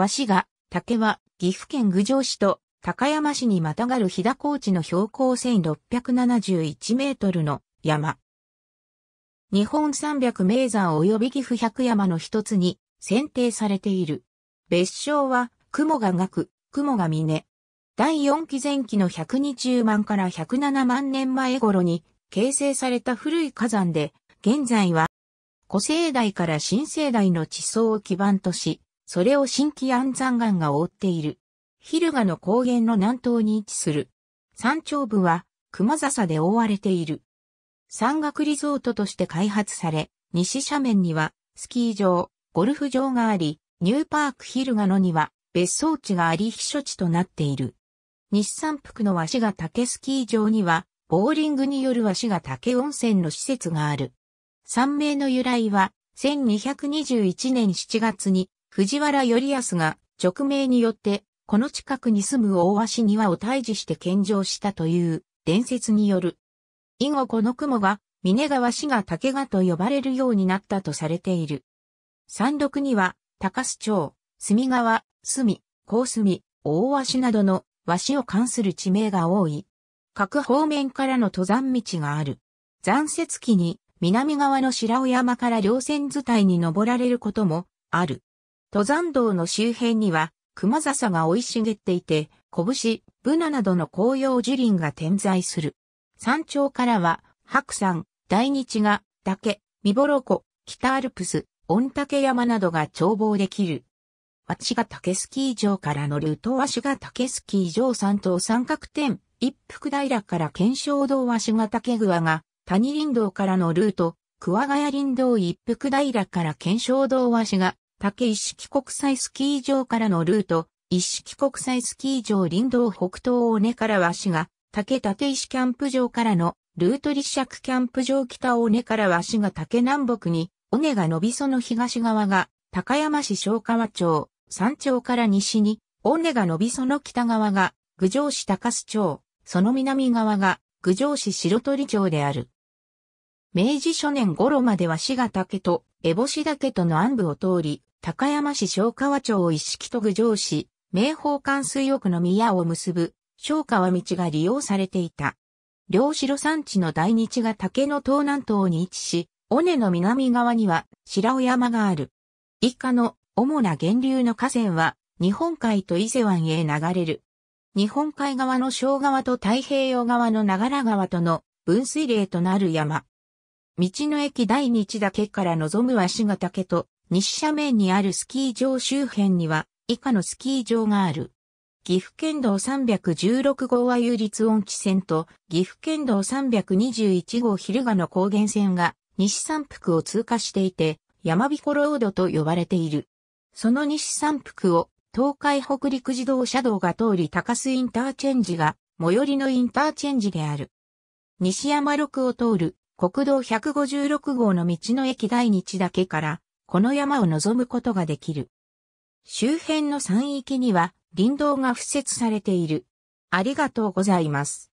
和紙が、竹は、岐阜県郡上市と高山市にまたがる日騨高地の標高1671メートルの山。日本三百名山及び岐阜百山の一つに選定されている。別称は、雲が岳、雲が峰。第四期前期の120万から107万年前頃に形成された古い火山で、現在は古生代から新生代の地層を基盤とし、それを新規安山岩が覆っている。ヒルガの高原の南東に位置する。山頂部は熊笹で覆われている。山岳リゾートとして開発され、西斜面にはスキー場、ゴルフ場があり、ニューパークヒルガのには別荘地があり避暑地となっている。西山腹の紙が竹スキー場には、ボーリングによる紙が竹温泉の施設がある。山名の由来は、1221年7月に藤原頼康が直命によってこの近くに住む大鷲庭を退治して献上したという伝説による。以後この雲が峰川氏が竹賀と呼ばれるようになったとされている。山麓には高須町、隅川、隅、高隅、大鷲などの和紙を関する地名が多い。各方面からの登山道がある。残雪期に南側の白尾山から稜線伝いに登られることもある。登山道の周辺には、熊笹が生い茂っていて、拳、ブナなどの紅葉樹林が点在する。山頂からは、白山、大日が、岳、三ボロ湖、北アルプス、御嶽山などが眺望できる。私が竹スキー場からのルート足が竹スキー場山東三角点、一福平から検証道足が竹桑が、谷林道からのルート、桑ヶ谷林道一福平から検証道足が竹一式国際スキー場からのルート、一式国際スキー場林道北東尾根から和紙が、竹立石キャンプ場からのルート立尺キャンプ場北尾根から和紙が竹南北に、尾根が伸びその東側が、高山市小川町、山頂から西に、尾根が伸びその北側が、郡上市高須町、その南側が、郡上市白鳥町である。明治初年頃までは滋賀竹と烏星岳との安部を通り、高山市昭川町を一式と郡上市、名宝館水浴の宮を結ぶ昭川道が利用されていた。両城山地の大日が竹の東南東に位置し、尾根の南側には白尾山がある。以下の主な源流の河川は日本海と伊勢湾へ流れる。日本海側の小川と太平洋側の長良川との分水嶺となる山。道の駅大日岳から望む足ヶ岳と西斜面にあるスキー場周辺には以下のスキー場がある。岐阜県道316号は有立温地線と岐阜県道321号昼賀の高原線が西三福を通過していて山彦ロードと呼ばれている。その西三福を東海北陸自動車道が通り高須インターチェンジが最寄りのインターチェンジである。西山六を通る国道156号の道の駅第日だけからこの山を望むことができる。周辺の山域には林道が敷設されている。ありがとうございます。